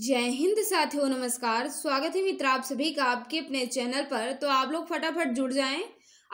जय हिंद साथियों नमस्कार स्वागत है मित्र आप सभी का आपके अपने चैनल पर तो आप लोग फटाफट जुड़ जाएं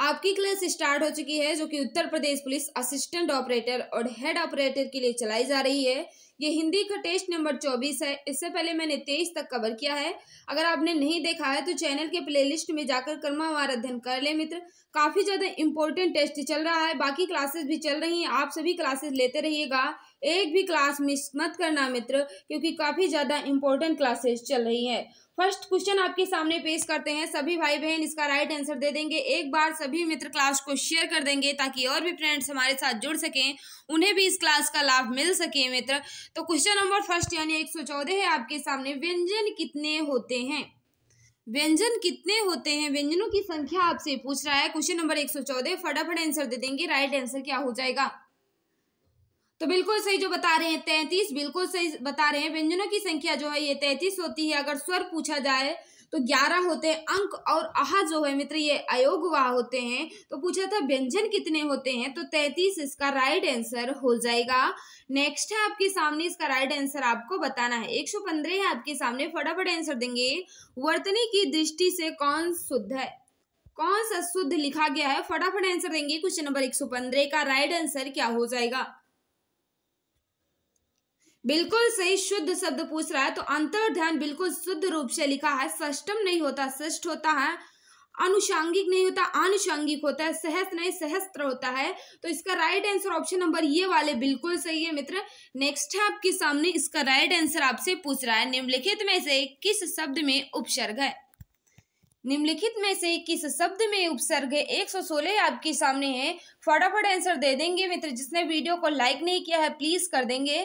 आपकी क्लास स्टार्ट हो चुकी है जो कि Uttar Pradesh police assistant operator और हेड ऑपरेटर के लिए चलाई जा रही है ये हिंदी का टेस्ट नंबर चौबीस है इससे पहले मैंने तेईस तक कवर किया है अगर आपने नहीं देखा है तो चैनल के प्लेलिस्ट में जाकर वार अध्ययन कर ले मित्र काफ़ी ज़्यादा इंपॉर्टेंट टेस्ट चल रहा है बाकी क्लासेस भी चल रही हैं आप सभी क्लासेस लेते रहिएगा एक भी क्लास मिस मत करना मित्र क्योंकि काफ़ी ज़्यादा इंपॉर्टेंट क्लासेस चल रही है फर्स्ट क्वेश्चन आपके सामने पेश करते हैं सभी भाई बहन इसका राइट आंसर दे देंगे एक बार सभी मित्र क्लास को शेयर कर देंगे ताकि और भी फ्रेंड्स हमारे साथ जुड़ सकें उन्हें भी इस क्लास का लाभ मिल सके मित्र तो क्वेश्चन नंबर फर्स्ट यानी एक है आपके सामने व्यंजन कितने होते हैं व्यंजन कितने होते हैं व्यंजनों की संख्या आपसे पूछ रहा है क्वेश्चन नंबर एक सौ चौदह फटाफट आंसर दे देंगे राइट आंसर क्या हो जाएगा तो बिल्कुल सही जो बता रहे हैं तैतीस बिल्कुल सही बता रहे हैं व्यंजनों की संख्या जो है ये तैतीस होती है अगर स्वर पूछा जाए तो ग्यारह होते हैं अंक और अह जो है मित्र ये अयोग वाह होते हैं तो पूछा था व्यंजन कितने होते हैं तो तैतीस इसका राइट आंसर हो जाएगा नेक्स्ट है आपके सामने इसका राइट आंसर आपको बताना है एक सौ पंद्रह है आपके सामने फटाफट आंसर देंगे वर्तनी की दृष्टि से कौन शुद्ध है कौन सा शुद्ध लिखा गया है फटाफट आंसर देंगे क्वेश्चन नंबर एक सौ पंद्रह का राइट आंसर क्या हो जाएगा बिल्कुल सही शुद्ध शब्द पूछ रहा है तो अंतर ध्यान बिल्कुल शुद्ध रूप से लिखा है सष्टम नहीं होता शिष्ट होता है अनुषांगिक नहीं होता अनुषांगिक होता है सहस्त्र नहीं सहस्त्र होता है तो इसका राइट आंसर ऑप्शन नंबर ये वाले बिल्कुल सही है मित्र नेक्स्ट है आपके सामने इसका राइट आंसर आपसे पूछ रहा है निम्नलिखित में से किस शब्द में उपसर्ग है निम्नलिखित में से किस शब्द में उपसर्ग है एक सौ सोलह आपके सामने है फटाफट आंसर दे देंगे मित्र जिसने वीडियो को लाइक नहीं किया है प्लीज कर देंगे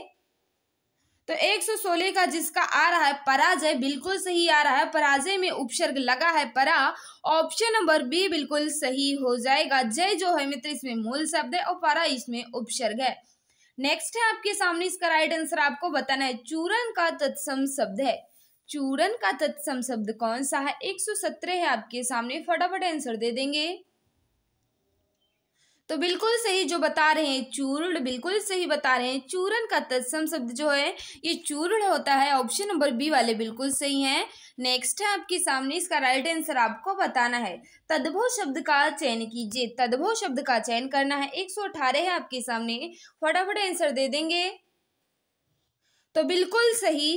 तो 116 का जिसका आ रहा है पराजय बिल्कुल सही आ रहा है पराजय में उपसर्ग लगा है परा ऑप्शन नंबर बी बिल्कुल सही हो जाएगा जय जो है मित्र इसमें मूल शब्द है और परा इसमें उपसर्ग है नेक्स्ट है आपके सामने इसका राइट आंसर आपको बताना है चूरन का तत्सम शब्द है चूरन का तत्सम शब्द कौन सा है सत्रह है आपके सामने फटाफट आंसर दे देंगे तो बिल्कुल सही जो बता रहे हैं चूर्ण बिल्कुल सही बता रहे हैं चूर्ण का तत्सम शब्द जो है ये चूर्ण होता है ऑप्शन नंबर बी वाले बिल्कुल सही है नेक्स्ट है आपके सामने इसका राइट आंसर आपको बताना है तद्भव शब्द का चयन कीजिए तद्भो शब्द का चयन करना है एक सौ अठारह है आपके सामने फटाफट आंसर दे देंगे तो बिल्कुल सही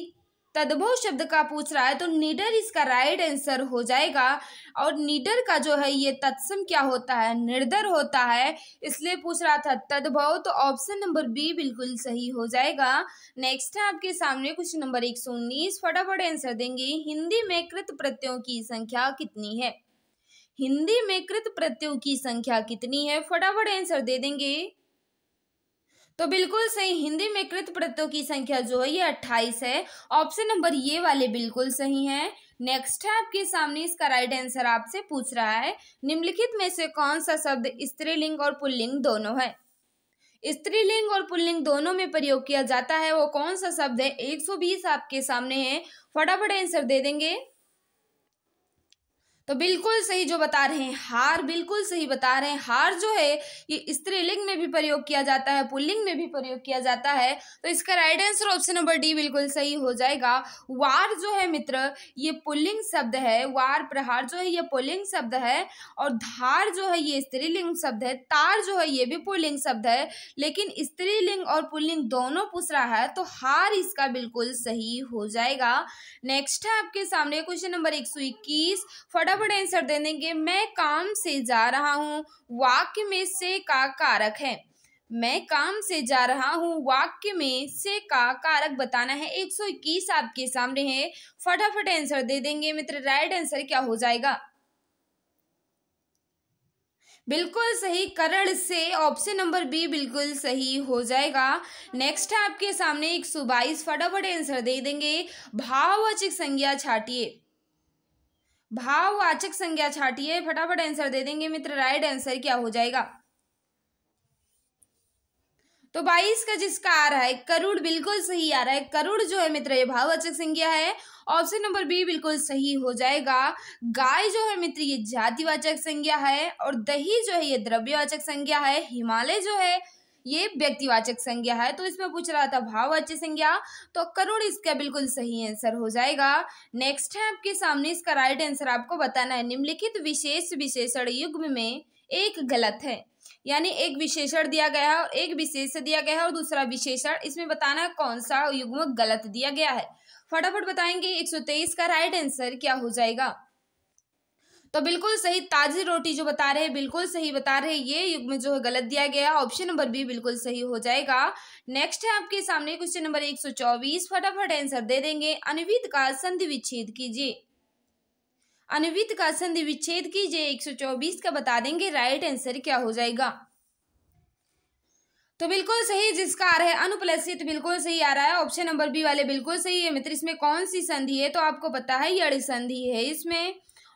तद्भव शब्द का पूछ रहा है तो निडर इसका राइट आंसर हो जाएगा और निडर का जो है ये तत्सम क्या होता है निर्दर होता है इसलिए पूछ रहा था तद्भव तो ऑप्शन नंबर बी बिल्कुल सही हो जाएगा नेक्स्ट है आपके सामने क्वेश्चन नंबर एक सौ उन्नीस फटाफट आंसर देंगे हिंदी में कृत प्रत्ययों की संख्या कितनी है हिंदी में कृत प्रत्ययों की संख्या कितनी है फटाफट आंसर दे देंगे तो बिल्कुल सही हिंदी में कृत प्रत्ययों की संख्या जो है ये अट्ठाईस है ऑप्शन नंबर ये वाले बिल्कुल सही है नेक्स्ट है आपके सामने इसका राइट आंसर आपसे पूछ रहा है निम्नलिखित में से कौन सा शब्द स्त्रीलिंग और पुल्लिंग दोनों है स्त्रीलिंग और पुल्लिंग दोनों में प्रयोग किया जाता है वो कौन सा शब्द है 120 आपके सामने है फटाफट आंसर दे देंगे तो बिल्कुल सही जो बता रहे हैं हार बिल्कुल सही बता रहे हैं हार जो है ये स्त्रीलिंग में भी प्रयोग किया जाता है पुल्लिंग में भी प्रयोग किया जाता है तो इसका right answer option number D बिल्कुल सही हो जाएगा वार जो है मित्र ये पुल्लिंग शब्द है वार प्रहार जो है ये पुल्लिंग शब्द है और धार जो है ये स्त्रीलिंग शब्द है तार जो है ये भी पुल्लिंग शब्द है लेकिन स्त्रीलिंग और पुल्लिंग दोनों पूछ रहा है तो हार इसका बिल्कुल सही हो जाएगा नेक्स्ट है आपके सामने क्वेश्चन नंबर एक सौ इक्कीस फटाफट क्या बड़ा आंसर दे देंगे मैं काम से जा रहा हूँ वाक्य में से का कारक है मैं काम से जा रहा हूँ वाक्य में से का कारक बताना है 121 आपके सामने है फटाफट आंसर दे देंगे मित्र राइट आंसर क्या हो जाएगा बिल्कुल सही करण से ऑप्शन नंबर बी बिल्कुल सही हो जाएगा नेक्स्ट है आपके सामने एक सौ बाईस फटाफट आंसर दे देंगे भाववाचक संज्ञा छाटिए भाववाचक संज्ञा छाटिए फटाफट आंसर दे देंगे मित्र राइट आंसर क्या हो जाएगा तो बाईस का जिसका आ रहा है करुड़ बिल्कुल सही आ रहा है करुड़ जो है मित्र ये भाववाचक संज्ञा है ऑप्शन नंबर बी बिल्कुल सही हो जाएगा गाय जो है मित्र ये जातिवाचक संज्ञा है और दही जो है ये द्रव्यवाचक संज्ञा है हिमालय जो है ये व्यक्तिवाचक संज्ञा है तो इसमें पूछ रहा था भाववाच्य संज्ञा तो करुण इसका बिल्कुल सही आंसर हो जाएगा नेक्स्ट है आपके सामने इसका राइट आंसर आपको बताना है निम्नलिखित विशेष विशेषण युग्म में एक गलत है यानी एक विशेषण दिया गया है और एक विशेष दिया गया है और दूसरा विशेषण इसमें बताना है कौन सा युग्म गलत दिया गया है फटाफट बताएंगे 123 का राइट आंसर क्या हो जाएगा तो बिल्कुल सही ताज़ी रोटी जो बता रहे हैं बिल्कुल सही बता रहे हैं ये युग में जो है गलत दिया गया ऑप्शन नंबर बी बिल्कुल सही हो जाएगा नेक्स्ट है आपके सामने क्वेश्चन नंबर एक सौ चौबीस फटाफट आंसर दे देंगे अनुविद का संधि विच्छेद कीजिए अनुवित का संधि विच्छेद कीजिए 124 का बता देंगे राइट आंसर क्या हो जाएगा तो बिल्कुल सही जिसका आ रहा है अनुपलसित बिल्कुल सही आ रहा है ऑप्शन नंबर बी वाले बिल्कुल सही है मित्र इसमें कौन सी संधि है तो आपको पता है यड़ संधि है इसमें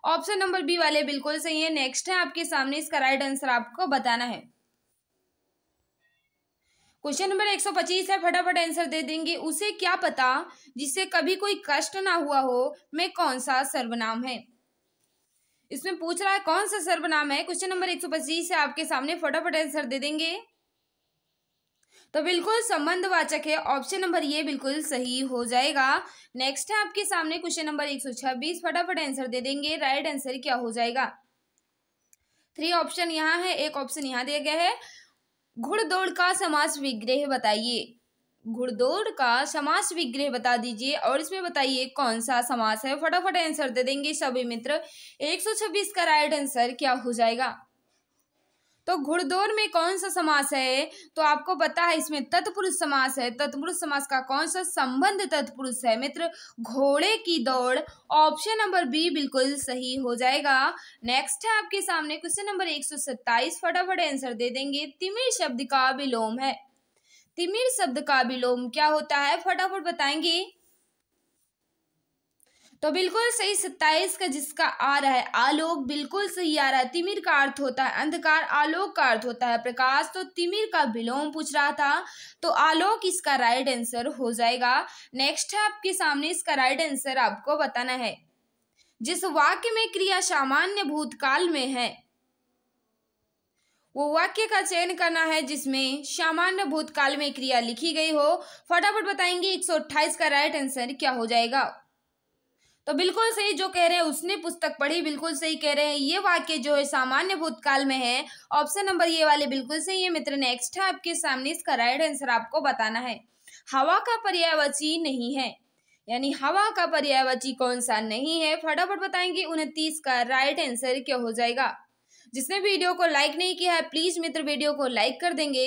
ऑप्शन नंबर बी वाले बिल्कुल सही है नेक्स्ट है आपके सामने इसका राइट आंसर आपको बताना है क्वेश्चन नंबर 125 है फटाफट आंसर दे देंगे उसे क्या पता जिससे कभी कोई कष्ट ना हुआ हो में कौन सा सर्वनाम है इसमें पूछ रहा है कौन सा सर्वनाम है क्वेश्चन नंबर 125 है आपके सामने फटाफट आंसर दे देंगे तो बिल्कुल संबंधवाचक है ऑप्शन नंबर ये बिल्कुल सही हो जाएगा नेक्स्ट है आपके सामने क्वेश्चन नंबर एक सौ छब्बीस फटाफट आंसर दे देंगे राइट आंसर क्या हो जाएगा थ्री ऑप्शन यहाँ है एक ऑप्शन यहाँ दिया गया है घुड़दौड़ का समास विग्रह बताइए घुड़दौड़ का समास विग्रह बता दीजिए और इसमें बताइए कौन सा समास है फटाफट आंसर दे देंगे सभी मित्र एक सौ छब्बीस का राइट आंसर क्या हो जाएगा तो घुड़दौड़ में कौन सा समास है तो आपको पता है इसमें तत्पुरुष समास है तत्पुरुष समास का कौन सा संबंध तत्पुरुष है मित्र घोड़े की दौड़ ऑप्शन नंबर बी बिल्कुल सही हो जाएगा नेक्स्ट है आपके सामने क्वेश्चन नंबर एक सौ सत्ताईस फटाफट आंसर दे देंगे तिमिर शब्द का विलोम है तिमिर शब्द का विलोम क्या होता है फटाफट बताएंगे तो बिल्कुल सही सत्ताईस का जिसका आ रहा है आलोक बिल्कुल सही आ रहा है तिमिर का अर्थ होता है अंधकार आलोक का अर्थ होता है प्रकाश तो तिमिर का विलोम पूछ रहा था तो आलोक इसका राइट आंसर हो जाएगा नेक्स्ट है आपके सामने इसका राइट आंसर आपको बताना है जिस वाक्य में क्रिया सामान्य भूतकाल में है वो वाक्य का चयन करना है जिसमें सामान्य भूतकाल में क्रिया लिखी गई हो फटाफट बताएंगे 128 का राइट आंसर क्या हो जाएगा तो बिल्कुल सही जो कह रहे हैं उसने पुस्तक पढ़ी बिल्कुल सही कह रहे हैं ये वाक्य जो है सामान्य भूतकाल में है ऑप्शन नंबर ये वाले बिल्कुल सही है मित्र नेक्स्ट है आपके सामने इसका राइट आंसर आपको बताना है हवा का पर्यायवाची नहीं है यानी हवा का पर्यायवाची कौन सा नहीं है फटाफट बताएंगे उनतीस का राइट आंसर क्या हो जाएगा जिसने वीडियो को लाइक नहीं किया है प्लीज मित्र वीडियो को लाइक कर देंगे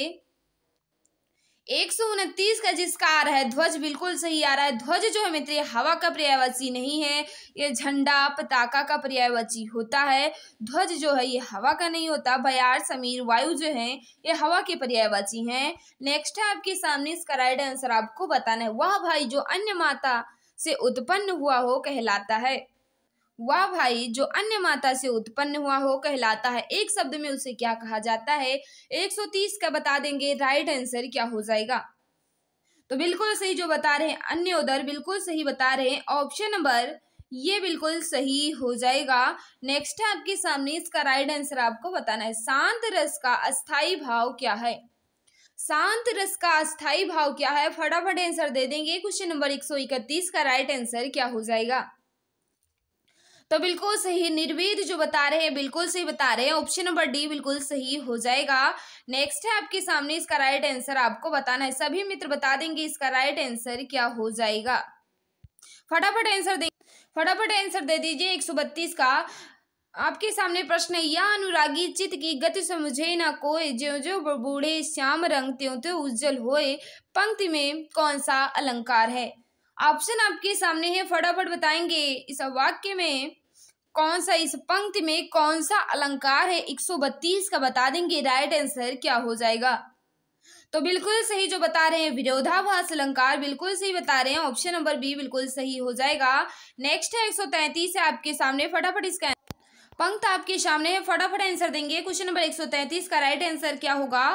एक सौ उनतीस का जिसका आ रहा है ध्वज बिल्कुल सही आ रहा है ध्वज जो है मित्र हवा का पर्यायवाची नहीं है ये झंडा पताका का पर्यायवाची होता है ध्वज जो है ये हवा का नहीं होता भयार समीर वायु जो है ये हवा के पर्यायवाची हैं नेक्स्ट है आपके सामने इसका राइट आंसर आपको बताना है वह भाई जो अन्य माता से उत्पन्न हुआ हो कहलाता है वह भाई जो अन्य माता से उत्पन्न हुआ हो कहलाता है एक शब्द में उसे क्या कहा जाता है 130 का बता देंगे राइट आंसर क्या हो जाएगा तो बिल्कुल सही जो बता रहे हैं अन्य उदर बिल्कुल सही बता रहे हैं ऑप्शन नंबर ये बिल्कुल सही हो जाएगा नेक्स्ट है आपके सामने इसका राइट आंसर आपको बताना है शांत रस का अस्थाई भाव क्या है शांत रस का अस्थाई भाव क्या है फटाफट आंसर दे देंगे क्वेश्चन नंबर 131 का राइट आंसर क्या हो जाएगा तो बिल्कुल सही निर्वेद जो बता रहे हैं बिल्कुल सही बता रहे हैं ऑप्शन नंबर डी बिल्कुल सही हो जाएगा नेक्स्ट है आपके सामने इसका राइट आंसर आपको बताना है सभी मित्र बता देंगे इसका राइट आंसर क्या हो जाएगा फटाफट आंसर दे फटाफट आंसर दे दीजिए एक सौ बत्तीस का आपके सामने प्रश्न है यह अनुरागी चित्त की गति समझे ना कोई ज्यो ज्यो बूढ़े श्याम रंग त्यों त्यों उज्जवल होए पंक्ति में कौन सा अलंकार है ऑप्शन आपके सामने है फटाफट बताएंगे इस वाक्य में कौन सा इस पंक्ति में कौन सा अलंकार है 132 का बता देंगे राइट आंसर क्या हो जाएगा तो बिल्कुल सही जो बता रहे हैं विरोधाभास अलंकार बिल्कुल सही बता रहे हैं ऑप्शन नंबर बी बिल्कुल सही हो जाएगा नेक्स्ट है 133 है आपके सामने फटाफट इसका पंक्त आपके सामने है फटाफट आंसर देंगे क्वेश्चन नंबर 133 का राइट आंसर क्या होगा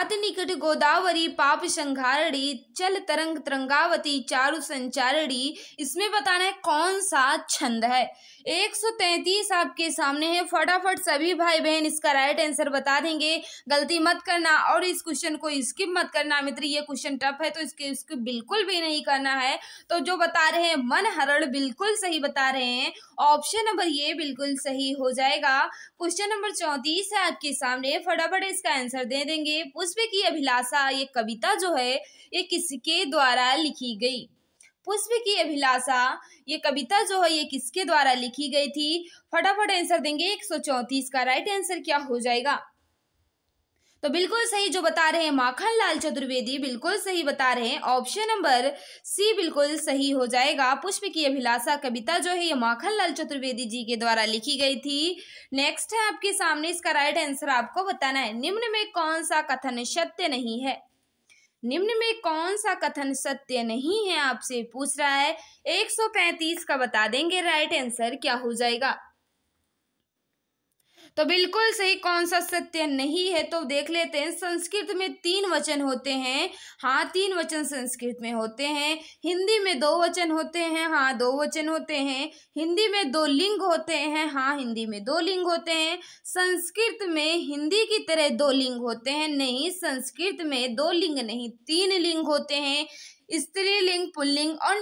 अति निकट गोदावरी पाप संघारणी चल तरंग तरंगावती चारु संचारणी इसमें बताना है कौन सा छंद है 133 आपके सामने है फटाफट सभी भाई बहन इसका राइट आंसर बता देंगे गलती मत करना और इस क्वेश्चन को स्किप मत करना मित्र ये क्वेश्चन टफ है तो इसके इसको बिल्कुल भी नहीं करना है तो जो बता रहे हैं मन हरण बिल्कुल सही बता रहे हैं ऑप्शन नंबर ये बिल्कुल सही हो जाएगा क्वेश्चन नंबर चौंतीस है आपके सामने फटाफट इसका आंसर दे देंगे पुष्प की अभिलाषा ये कविता जो है ये किसके द्वारा लिखी गई पुष्प की अभिलाषा ये कविता जो है ये किसके द्वारा लिखी गई थी फटाफट आंसर देंगे एक सौ चौतीस का राइट आंसर क्या हो जाएगा तो बिल्कुल सही जो बता रहे हैं माखन लाल चतुर्वेदी बिल्कुल सही बता रहे हैं ऑप्शन नंबर सी बिल्कुल सही हो जाएगा पुष्प की अभिलाषा कविता जो है ये माखन लाल चतुर्वेदी जी के द्वारा लिखी गई थी नेक्स्ट है आपके सामने इसका राइट आंसर आपको बताना है निम्न में कौन सा कथन सत्य नहीं है निम्न में कौन सा कथन सत्य नहीं है आपसे पूछ रहा है 135 का बता देंगे राइट आंसर क्या हो जाएगा तो बिल्कुल सही कौन सा सत्य नहीं है तो देख लेते हैं संस्कृत में तीन वचन होते हैं हाँ तीन वचन संस्कृत में होते हैं हिंदी में दो वचन होते हैं हाँ दो वचन होते हैं हिंदी में दो लिंग होते हैं हाँ हिंदी में दो लिंग होते हैं संस्कृत में हिंदी की तरह दो लिंग होते हैं नहीं संस्कृत में दो लिंग नहीं तीन लिंग होते हैं स्त्रीलिंग पुल्लिंग और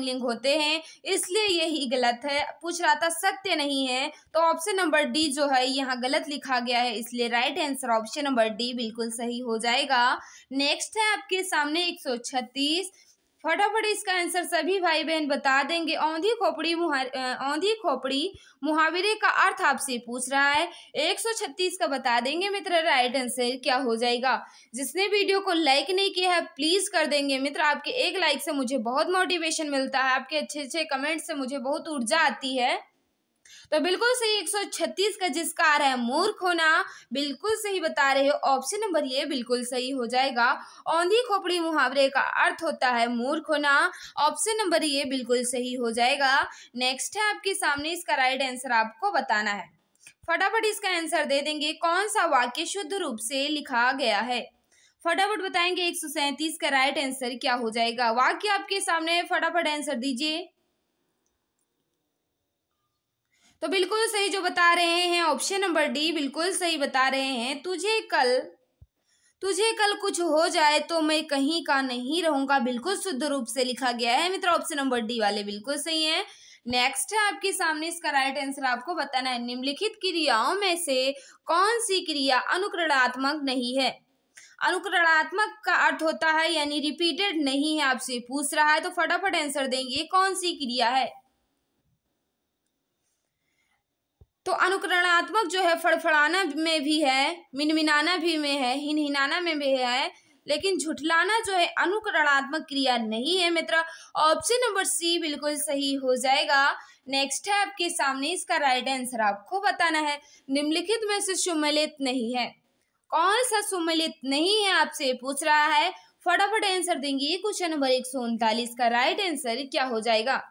लिंग होते हैं इसलिए यही गलत है पूछ रहा था सत्य नहीं है तो ऑप्शन नंबर डी जो है यहाँ गलत लिखा गया है इसलिए right answer option number D बिल्कुल सही हो जाएगा नेक्स्ट है आपके सामने एक सौ छत्तीस फटाफट इसका आंसर सभी भाई बहन बता देंगे औंधी खोपड़ी मुहा औंधी खोपड़ी मुहावरे का अर्थ आपसे पूछ रहा है 136 का बता देंगे मित्र राइट आंसर क्या हो जाएगा जिसने वीडियो को लाइक नहीं किया है प्लीज कर देंगे मित्र आपके एक लाइक से मुझे बहुत मोटिवेशन मिलता है आपके अच्छे अच्छे कमेंट से मुझे बहुत ऊर्जा आती है तो बिल्कुल सही 136 का जिसका आ रहा है मूर्ख होना बिल्कुल सही बता रहे हो ऑप्शन नंबर ये बिल्कुल सही हो जाएगा औंधी खोपड़ी मुहावरे का अर्थ होता है मूर्ख होना ऑप्शन नंबर ये बिल्कुल सही हो जाएगा नेक्स्ट है आपके सामने इसका राइट आंसर आपको बताना है फटाफट इसका आंसर दे देंगे कौन सा वाक्य शुद्ध रूप से लिखा गया है फटाफट बताएंगे एक सौ सैंतीस का राइट आंसर क्या हो जाएगा वाक्य आपके सामने फटाफट आंसर दीजिए तो बिल्कुल सही जो बता रहे हैं ऑप्शन नंबर डी बिल्कुल सही बता रहे हैं तुझे कल तुझे कल कुछ हो जाए तो मैं कहीं का नहीं रहूंगा बिल्कुल शुद्ध रूप से लिखा गया है मित्र ऑप्शन नंबर डी वाले बिल्कुल सही है नेक्स्ट है आपके सामने इसका राइट आंसर आपको बताना है निम्नलिखित क्रियाओं में से कौन सी क्रिया अनुकरणात्मक नहीं है अनुकरणात्मक का अर्थ होता है यानी रिपीटेड नहीं है आपसे पूछ रहा है तो फटाफट आंसर देंगे कौन सी क्रिया है तो अनुकरणात्मक जो है फड़फड़ाना में भी है मिनमिनाना भी में है हिनहिनाना में भी है लेकिन झुठलाना जो है अनुकरणात्मक क्रिया नहीं है मित्र ऑप्शन नंबर सी बिल्कुल सही हो जाएगा नेक्स्ट है आपके सामने इसका राइट आंसर आपको बताना है निम्नलिखित में से सुमिलित नहीं है कौन सा सुमिलित नहीं है आपसे पूछ रहा है फटाफट आंसर देंगे क्वेश्चन नंबर एक सौ उनतालीस का राइट आंसर क्या हो जाएगा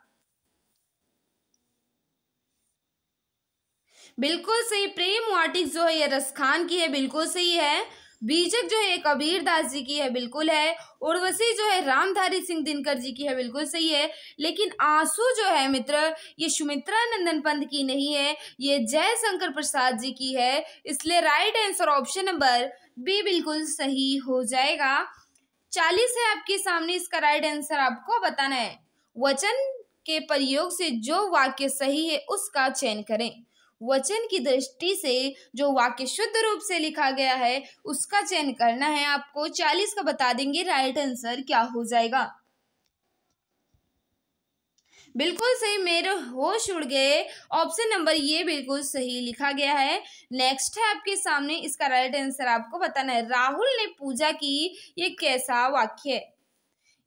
बिल्कुल सही प्रेम वाटिक जो है ये रसखान की है बिल्कुल सही है बीजक जो है कबीर दास जी की है बिल्कुल है उर्वशी जो है रामधारी सिंह दिनकर जी की है बिल्कुल सही है लेकिन आंसू जो है मित्र ये सुमित्रा नंदन पंत की नहीं है ये जय शंकर प्रसाद जी की है इसलिए right answer option number B बिल्कुल सही हो जाएगा चालीस है आपके सामने इसका राइट आंसर आपको बताना है वचन के प्रयोग से जो वाक्य सही है उसका चयन करें वचन की दृष्टि से जो वाक्य शुद्ध रूप से लिखा गया है उसका चयन करना है आपको चालीस का बता देंगे राइट आंसर क्या हो जाएगा बिल्कुल सही मेरे होश उड़ गए ऑप्शन नंबर ये बिल्कुल सही लिखा गया है नेक्स्ट है आपके सामने इसका राइट आंसर आपको बताना है राहुल ने पूजा की ये कैसा वाक्य है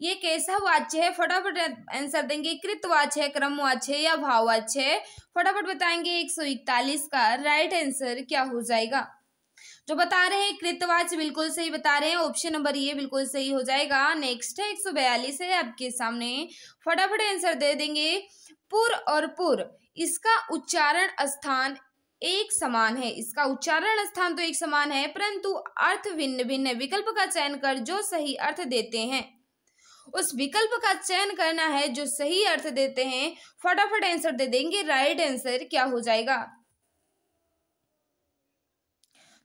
ये कैसा वाच्य है फटाफट आंसर देंगे कृत वाच्य है क्रम वाच्य है या भाव वाच्य है फटाफट बताएंगे एक सौ इकतालीस का राइट आंसर क्या हो जाएगा जो बता रहे हैं कृतवाच बिल्कुल सही बता रहे हैं ऑप्शन नंबर ये बिल्कुल सही हो जाएगा नेक्स्ट है एक सौ बयालीस है आपके सामने फटाफट आंसर दे देंगे पुर और पुर इसका उच्चारण स्थान एक समान है इसका उच्चारण स्थान तो एक समान है परंतु अर्थ भिन्न भिन्न विकल्प का चयन कर जो सही अर्थ देते हैं उस विकल्प का चयन करना है जो सही अर्थ देते हैं फटाफट आंसर दे देंगे राइट आंसर क्या हो जाएगा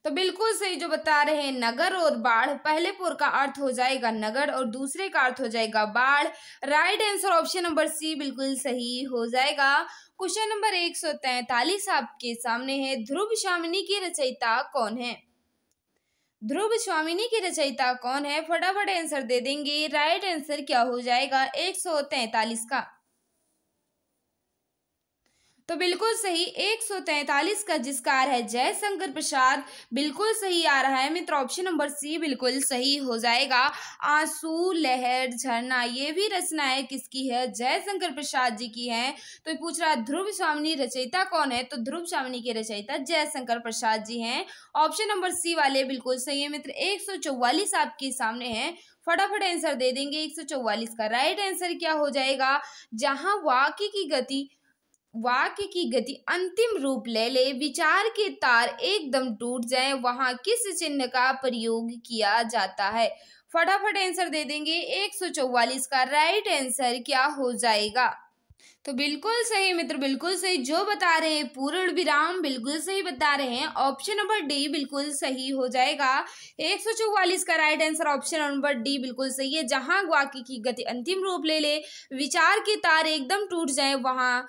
तो बिल्कुल सही जो बता रहे हैं नगर और बाढ़ पहले पुर का अर्थ हो जाएगा नगर और दूसरे का अर्थ हो जाएगा बाढ़ right answer option number C बिल्कुल सही हो जाएगा क्वेश्चन नंबर एक सौ तैतालीस आपके सामने है ध्रुव शामिनी की रचयिता कौन है ध्रुव स्वामिनी की रचयिता कौन है फटाफट आंसर दे देंगे राइट आंसर क्या हो जाएगा एक सौ तैतालीस का तो बिल्कुल सही एक सौ तैतालीस का रहा है जयशंकर प्रसाद बिल्कुल सही आ रहा है मित्र ऑप्शन नंबर सी बिल्कुल सही हो जाएगा आंसू लहर झरना ये भी रचना है किसकी है जयशंकर प्रसाद जी की है तो ये पूछ रहा है ध्रुव स्वामी रचयिता कौन है तो ध्रुव स्वामी के रचयिता जयशंकर प्रसाद जी हैं ऑप्शन नंबर सी वाले बिल्कुल सही है मित्र एक आपके सामने है फटाफट आंसर दे देंगे 144 का राइट आंसर क्या हो जाएगा जहां वाक्य की गति वाक्य की गति अंतिम रूप ले ले विचार के तार एकदम टूट जाए वहां किस चिन्ह का प्रयोग किया जाता है फटाफट आंसर दे देंगे 144 का राइट आंसर क्या हो जाएगा तो बिल्कुल सही मित्र बिल्कुल सही जो बता रहे हैं पूर्ण विराम बिल्कुल सही बता रहे हैं ऑप्शन नंबर डी बिल्कुल सही हो जाएगा एक सौ चौवालीस का right answer option number D बिल्कुल सही है जहां वाक्य की गति अंतिम रूप ले ले विचार के तार एकदम टूट जाए वहां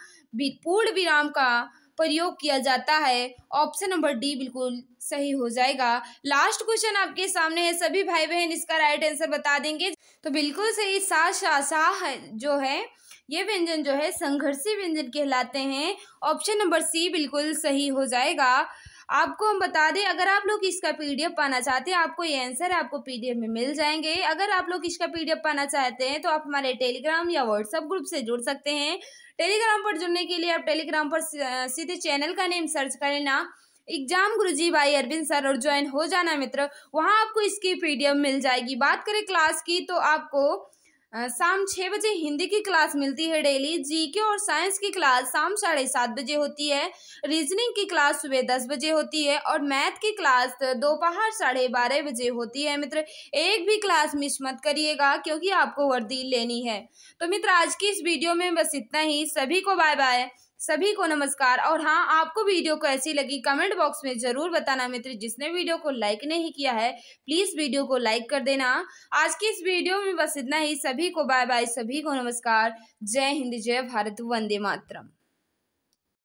पूर्ण विराम का प्रयोग किया जाता है ऑप्शन नंबर डी बिल्कुल सही हो जाएगा लास्ट क्वेश्चन आपके सामने है सभी भाई बहन इसका राइट आंसर बता देंगे तो बिल्कुल सही सा शाह सा जो है ये व्यंजन जो है संघर्षी व्यंजन कहलाते हैं ऑप्शन नंबर सी बिल्कुल सही हो जाएगा आपको हम बता दें अगर आप लोग इसका पीडीएफ पाना चाहते हैं आपको ये आंसर आपको पीडीएफ में मिल जाएंगे अगर आप लोग इसका पीडीएफ पाना चाहते हैं तो आप हमारे टेलीग्राम या व्हाट्सएप ग्रुप से जुड़ सकते हैं टेलीग्राम पर जुड़ने के लिए आप टेलीग्राम पर सीधे चैनल का नेम सर्च कर लेना एग्जाम गुरुजी भाई अरविंद सर और ज्वाइन हो जाना मित्र वहाँ आपको इसकी एफ मिल जाएगी बात करें क्लास की तो आपको शाम छः बजे हिंदी की क्लास मिलती है डेली जीके और साइंस की क्लास शाम साढ़े सात बजे होती है रीजनिंग की क्लास सुबह दस बजे होती है और मैथ की क्लास दोपहर साढ़े बारह बजे होती है मित्र एक भी क्लास मिस मत करिएगा क्योंकि आपको वर्दी लेनी है तो मित्र आज की इस वीडियो में बस इतना ही सभी को बाय बाय सभी को नमस्कार और हाँ आपको वीडियो को ऐसी लगी कमेंट बॉक्स में ज़रूर बताना मित्र जिसने वीडियो को लाइक नहीं किया है प्लीज़ वीडियो को लाइक कर देना आज की इस वीडियो में बस इतना ही सभी को बाय बाय सभी को नमस्कार जय हिंद जय भारत वंदे मातरम